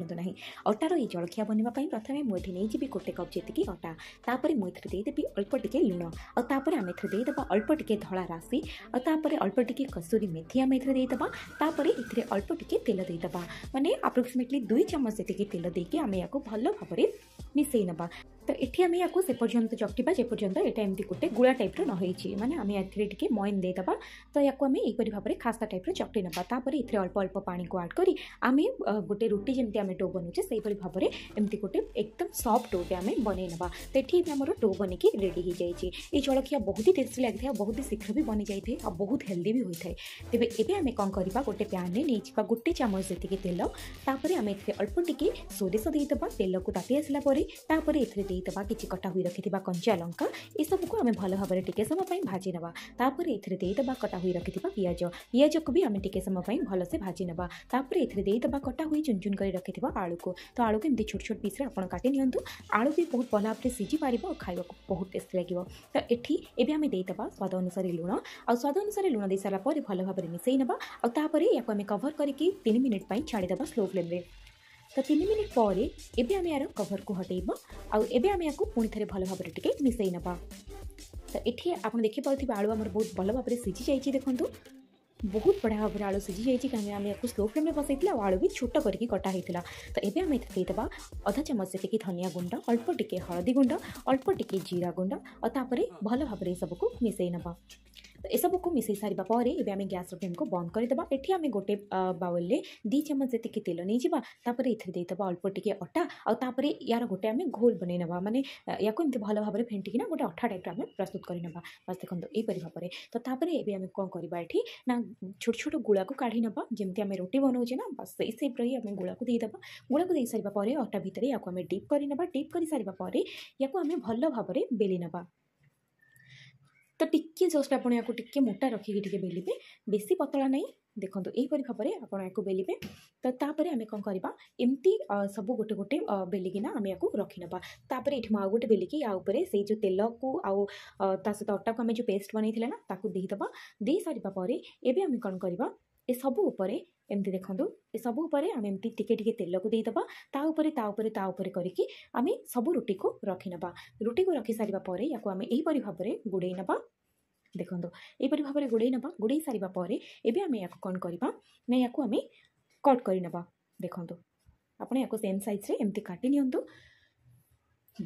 ना अटार ये जलखिया बनवाई प्रथम मुझे नहीं जी गोटे कप जी अटा तापर मुझे देदेवि अल्प टिके लुण और आम एद अल्प टिके धला राशि और अल्प टिके कसूरी मेथी आम एपर ए अल्प टिके तेल देदेबा मानने आप्रोक्सीमेटली दुई चमच से तेल देखिए आम या भल भाव मिसई ना তো এটি আমি ୟାକୁ ସେ ପର୍ଯ୍ୟନ୍ତ ଚକଟିବା ଯେପର୍ଯ୍ୟନ୍ତ ଏଇଟା ଏମିତି ଗୋଟେ ଗୁଳା ଟାଇପ୍ର ନ ହେଇଛି ମାନେ ଆମେ ଏଥିରେ ଟିକେ ମଏନ୍ ଦେଇଦେବା ତ ୟାକୁ ଆମେ ଏହିପରି ଭାବରେ ଖାସ୍ତା ଟାଇପ୍ର ଚକଟି ନେବା ତାପରେ ଏଥିରେ ଅଳ୍ପ ଅଳ୍ପ ପାଣିକୁ ଆଡ଼୍ କରି ଆମେ ଗୋଟେ ରୁଟି ଯେମିତି ଆମେ ଡୋ ବନଉଛେ ସେହିପରି ଭାବରେ ଏମିତି ଗୋଟେ ଏକଦମ ସଫ୍ଟ ଡୋଟେ ଆମେ ବନେଇ ନେବା ତ ଏଠି ଏବେ ଆମର ଡୋ ବନିକି ରେଡ଼ି ହେଇଯାଇଛି ଏଇ ଜଳଖିଆ ବହୁତ ହି ଟେଷ୍ଟି ଲାଗିଥାଏ ଆଉ ବହୁତ ଶୀଘ୍ର ବି ବନିଯାଇଥାଏ ଆଉ ବହୁତ ହେଲ୍ଦି ବି ହୋଇଥାଏ ତେବେ ଏବେ ଆମେ କ'ଣ କରିବା ଗୋଟେ ପ୍ୟାନ୍ରେ ନେଇଯିବା ଗୋଟେ ଚାମଚ ଯେତିକି ତେଲ ତାପରେ ଆମେ ଏଥିରେ ଅଳ୍ପ ଟିକେ ସୋରିଷ ଦେଇଦେବା ତେଲକୁ ତାତି ଆସିଲା ପରେ ତାପରେ ଏଥିରେ देद किसी कटा हुई रखि कंचा लंका यह को आम भल भाव टी समय भाजने तापर एद कटा हुई रखि पिज पिज को भी आम टी समय भलसे भाजी नापर तापर कटा हुई चुन चुन कर रखी आलू को तो आलू को छोट छोट पीस काटे आलू भी बहुत भल भाव से सीझी पार खाइबा बहुत टेस्ट लगे तो ये एवं आम देदेबा स्वाद अनुसार लुण आ स्वाद अनुसार लुण दे सारापर भल भाव में मिसई ना आउ कभर करके तीन मिनिटाई छाड़ीदे स्लो फ्लेम तो तीन मिनिट पर यार कभर को हटेब आया पुणी थे भल भाव मिसई ना तो ये आप देख पाथ आलु आम बहुत भल भाव में सीझी जाइए देखो बहुत बढ़िया भाव में आलु सीझी जाइए कहीं आम या स्लो फ्लेम में बसई आलु भी छोट कर कटाही तो ये आम देखा अधा चमच से धनिया गुंड अल्प टिके हलदी गुंड अल्प टिके जीरा गुंड और भल भाव सबको मिसई ना तो सब को मिसई सारे आम गैस फ्लेम को बंद करदे ये आम गोटे बाउल दी चमच जी तेल नहीं जापर एब अल्प टिके अटा आउपर यार गोटे आम घोल बन मैंने या कोई भल भाव में फेंटिकी ना गोटे अठा टाइप आम प्रस्तुत करवा बस देखो यहपर भाव में तो आम कौन करवा ये ना छोट छोट गुला को काढ़ी ना जमी आम रोटी बनाऊे ना बस से ही आम गुला को देदेबा गुला को दे सारे अटा भितर या डीप करवा डीप कर सारे या भल भाव बेली ना ତ ଟିକିଏ ଜଷ୍ଟ ଆପଣ ୟାକୁ ଟିକିଏ ମୋଟା ରଖିକି ଟିକିଏ ବେଲିବେ ବେଶୀ ପତଳା ନାହିଁ ଦେଖନ୍ତୁ ଏହିପରି ଭାବରେ ଆପଣ ୟାକୁ ବେଲିବେ ତ ତାପରେ ଆମେ କ'ଣ କରିବା ଏମିତି ସବୁ ଗୋଟେ ଗୋଟେ ବେଲିକିନା ଆମେ ୟାକୁ ରଖିନେବା ତାପରେ ଏଠି ମୁଁ ଆଉ ଗୋଟେ ବେଲିକି ୟା ଉପରେ ସେଇ ଯେଉଁ ତେଲକୁ ଆଉ ତା ସହିତ ଅଟାକୁ ଆମେ ଯେଉଁ ପେଷ୍ଟ ବନେଇଥିଲେ ନା ତାକୁ ଦେଇଦେବା ଦେଇ ସାରିବା ପରେ ଏବେ ଆମେ କ'ଣ କରିବା ଏସବୁ ଉପରେ ଏମିତି ଦେଖନ୍ତୁ ଏସବୁ ଉପରେ ଆମେ ଏମିତି ଟିକେ ଟିକେ ତେଲକୁ ଦେଇଦେବା ତା ଉପରେ ତା ଉପରେ ତା ଉପରେ କରିକି ଆମେ ସବୁ ରୁଟିକୁ ରଖିନେବା ରୁଟିକୁ ରଖିସାରିବା ପରେ ୟାକୁ ଆମେ ଏହିପରି ଭାବରେ ଗୁଡ଼େଇ ନେବା ଦେଖନ୍ତୁ ଏହିପରି ଭାବରେ ଗୁଡ଼େଇ ନେବା ଗୁଡ଼େଇ ସାରିବା ପରେ ଏବେ ଆମେ ୟାକୁ କ'ଣ କରିବା ନା ୟାକୁ ଆମେ କଟ୍ କରିନେବା ଦେଖନ୍ତୁ ଆପଣ ୟାକୁ ସେମ୍ ସାଇଜ୍ରେ ଏମିତି କାଟି ନିଅନ୍ତୁ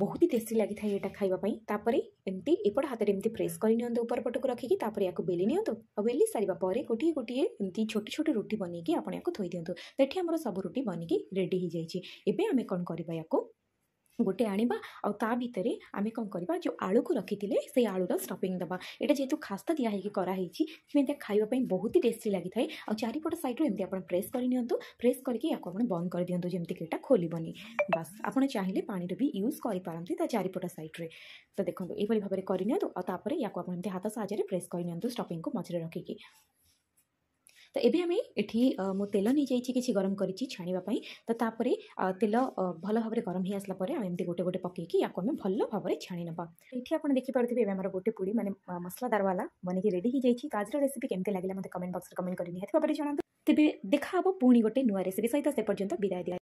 ବହୁତ ହି ଟେଷ୍ଟି ଲାଗିଥାଏ ଏଇଟା ଖାଇବା ପାଇଁ ତାପରେ ଏମିତି ଏପଟ ହାତରେ ଏମିତି ପ୍ରେସ୍ କରି ନିଅନ୍ତୁ ଉପର ପଟକୁ ରଖିକି ତାପରେ ୟାକୁ ବେଲି ନିଅନ୍ତୁ ଆଉ ବେଲି ସାରିବା ପରେ ଗୋଟିଏ ଗୋଟିଏ ଏମିତି ଛୋଟ ଛୋଟ ରୁଟି ବନେଇକି ଆପଣ ୟାକୁ ଥୋଇ ଦିଅନ୍ତୁ ସେଠି ଆମର ସବୁ ରୁଟି ବନିକି ରେଡ଼ି ହେଇଯାଇଛି ଏବେ ଆମେ କ'ଣ କରିବା ୟାକୁ ଗୋଟେ ଆଣିବା ଆଉ ତା ଭିତରେ ଆମେ କ'ଣ କରିବା ଯେଉଁ ଆଳୁକୁ ରଖିଥିଲେ ସେଇ ଆଳୁର ଷ୍ଟଫିଂ ଦେବା ଏଇଟା ଯେହେତୁ ଖାସ୍ତା ଦିଆ ହେଇକି କରାହେଇଛି ଏମିତି ଖାଇବା ପାଇଁ ବହୁତ ହି ଟେଷ୍ଟି ଲାଗିଥାଏ ଆଉ ଚାରିପଟ ସାଇଡ଼୍ରୁ ଏମିତି ଆପଣ ପ୍ରେସ୍ କରିନିଅନ୍ତୁ ପ୍ରେସ୍ କରିକି ୟାକୁ ଆପଣ ବନ୍ଦ କରିଦିଅନ୍ତୁ ଯେମିତିକି ଏଇଟା ଖୋଲିବନି ବାସ୍ ଆପଣ ଚାହିଁଲେ ପାଣିର ବି ୟୁଜ୍ କରିପାରନ୍ତି ତା ଚାରିପଟ ସାଇଡ଼୍ରେ ତ ଦେଖନ୍ତୁ ଏଇଭଳି ଭାବରେ କରିନିଅନ୍ତୁ ଆଉ ତାପରେ ୟାକୁ ଆପଣ ଏମିତି ହାତ ସାହାଯ୍ୟରେ ପ୍ରେସ୍ କରିନିଅନ୍ତୁ ଷ୍ଟଫିଂକୁ ମଝିରେ ରଖିକି ତ ଏବେ ଆମେ ଏଠି ମୁଁ ତେଲ ନେଇଯାଇଛି କିଛି ଗରମ କରିଛି ଛାଣିବା ପାଇଁ ତ ତାପରେ ତେଲ ଭଲ ଭାବରେ ଗରମ ହେଇ ଆସିଲା ପରେ ଆମେ ଏମିତି ଗୋଟେ ଗୋଟେ ପକେଇକି ୟାକୁ ଆମେ ଭଲ ଭାବରେ ଛାଣି ନେବା ଏଠି ଆପଣ ଦେଖିପାରୁଥିବେ ଏବେ ଆମର ଗୋଟେ ପୁଡ଼ି ମାନେ ମସଲାଦାରବାଲା ବନେଇକି ରେଡ଼ି ହେଇଯାଇଛି ତ ଆଜିର ରେସିପି କେମିତି ଲାଗିଲା ମୋତେ କମେଣ୍ଟ ବକ୍ସରେ କମେଣ୍ଟ କରି ନିହାତି ଭାବରେ ଜଣାନ୍ତୁ ତେବେ ଦେଖା ହେବ ପୁଣି ଗୋଟେ ନୂଆ ରେସିପି ସହିତ ସେ ପର୍ଯ୍ୟନ୍ତ ବିଦାୟ ଦିଆ